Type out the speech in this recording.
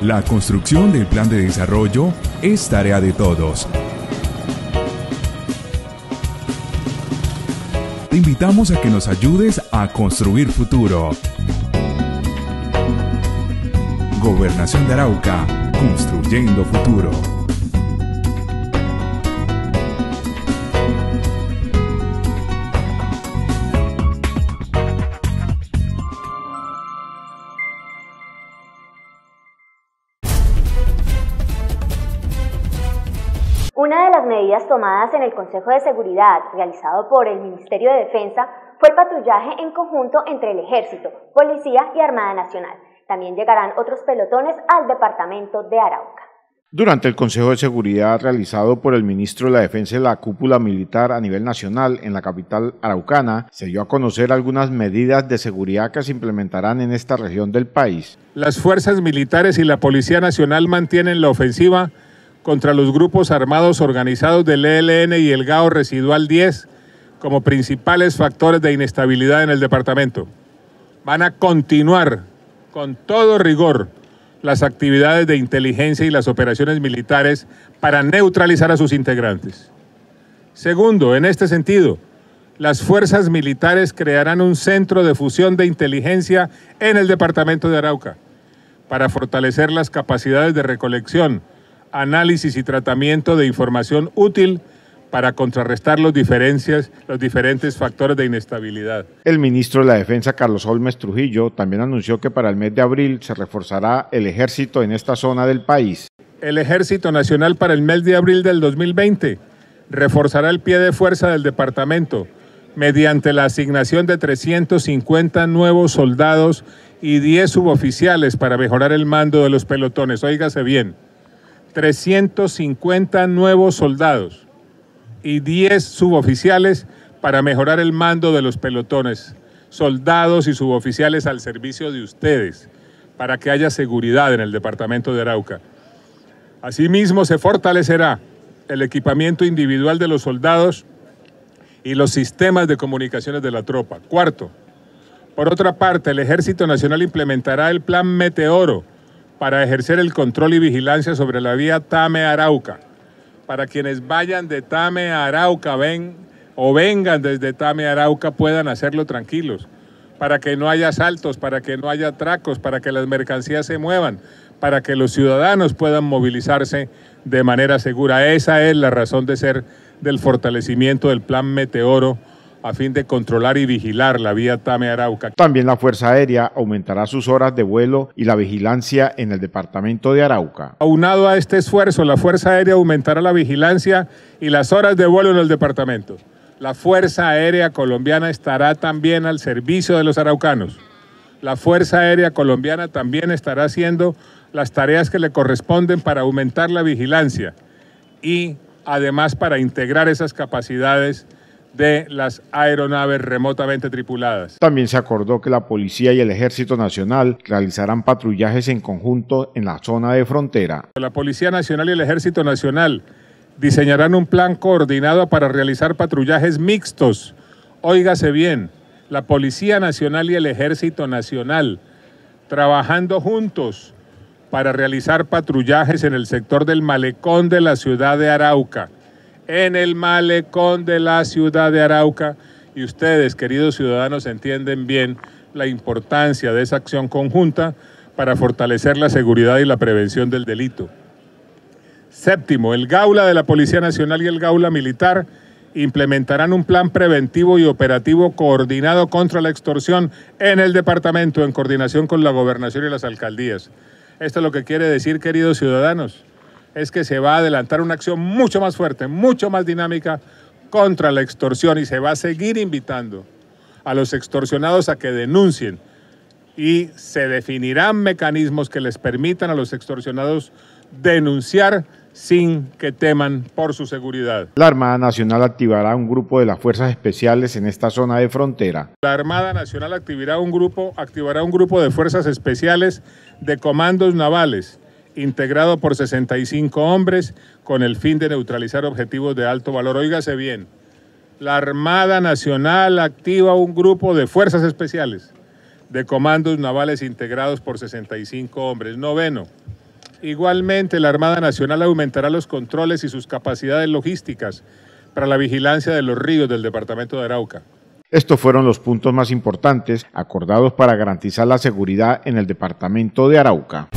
La construcción del plan de desarrollo es tarea de todos. Te invitamos a que nos ayudes a construir futuro. Gobernación de Arauca, construyendo futuro. medidas tomadas en el Consejo de Seguridad realizado por el Ministerio de Defensa fue el patrullaje en conjunto entre el Ejército, Policía y Armada Nacional. También llegarán otros pelotones al departamento de Arauca. Durante el Consejo de Seguridad realizado por el ministro de la Defensa y la cúpula militar a nivel nacional en la capital araucana, se dio a conocer algunas medidas de seguridad que se implementarán en esta región del país. Las fuerzas militares y la Policía Nacional mantienen la ofensiva contra los grupos armados organizados del ELN y el GAO residual 10 como principales factores de inestabilidad en el departamento. Van a continuar con todo rigor las actividades de inteligencia y las operaciones militares para neutralizar a sus integrantes. Segundo, en este sentido, las fuerzas militares crearán un centro de fusión de inteligencia en el departamento de Arauca para fortalecer las capacidades de recolección, análisis y tratamiento de información útil para contrarrestar los, diferencias, los diferentes factores de inestabilidad. El ministro de la Defensa, Carlos Olmes Trujillo, también anunció que para el mes de abril se reforzará el ejército en esta zona del país. El Ejército Nacional para el mes de abril del 2020 reforzará el pie de fuerza del departamento mediante la asignación de 350 nuevos soldados y 10 suboficiales para mejorar el mando de los pelotones. Óigase bien. 350 nuevos soldados y 10 suboficiales para mejorar el mando de los pelotones, soldados y suboficiales al servicio de ustedes, para que haya seguridad en el departamento de Arauca. Asimismo, se fortalecerá el equipamiento individual de los soldados y los sistemas de comunicaciones de la tropa. Cuarto, por otra parte, el Ejército Nacional implementará el Plan Meteoro para ejercer el control y vigilancia sobre la vía Tame Arauca. Para quienes vayan de Tame a Arauca ven, o vengan desde Tame Arauca puedan hacerlo tranquilos, para que no haya asaltos, para que no haya atracos, para que las mercancías se muevan, para que los ciudadanos puedan movilizarse de manera segura. Esa es la razón de ser del fortalecimiento del plan Meteoro a fin de controlar y vigilar la vía Tame Arauca. También la Fuerza Aérea aumentará sus horas de vuelo y la vigilancia en el departamento de Arauca. Aunado a este esfuerzo, la Fuerza Aérea aumentará la vigilancia y las horas de vuelo en el departamento. La Fuerza Aérea Colombiana estará también al servicio de los araucanos. La Fuerza Aérea Colombiana también estará haciendo las tareas que le corresponden para aumentar la vigilancia y además para integrar esas capacidades de las aeronaves remotamente tripuladas. También se acordó que la Policía y el Ejército Nacional realizarán patrullajes en conjunto en la zona de frontera. La Policía Nacional y el Ejército Nacional diseñarán un plan coordinado para realizar patrullajes mixtos. Óigase bien, la Policía Nacional y el Ejército Nacional trabajando juntos para realizar patrullajes en el sector del malecón de la ciudad de Arauca en el malecón de la ciudad de Arauca. Y ustedes, queridos ciudadanos, entienden bien la importancia de esa acción conjunta para fortalecer la seguridad y la prevención del delito. Séptimo, el Gaula de la Policía Nacional y el Gaula Militar implementarán un plan preventivo y operativo coordinado contra la extorsión en el departamento en coordinación con la gobernación y las alcaldías. Esto es lo que quiere decir, queridos ciudadanos, es que se va a adelantar una acción mucho más fuerte, mucho más dinámica contra la extorsión y se va a seguir invitando a los extorsionados a que denuncien y se definirán mecanismos que les permitan a los extorsionados denunciar sin que teman por su seguridad. La Armada Nacional activará un grupo de las fuerzas especiales en esta zona de frontera. La Armada Nacional activará un grupo, activará un grupo de fuerzas especiales de comandos navales integrado por 65 hombres con el fin de neutralizar objetivos de alto valor. Óigase bien, la Armada Nacional activa un grupo de fuerzas especiales de comandos navales integrados por 65 hombres. Noveno, igualmente la Armada Nacional aumentará los controles y sus capacidades logísticas para la vigilancia de los ríos del departamento de Arauca. Estos fueron los puntos más importantes acordados para garantizar la seguridad en el departamento de Arauca.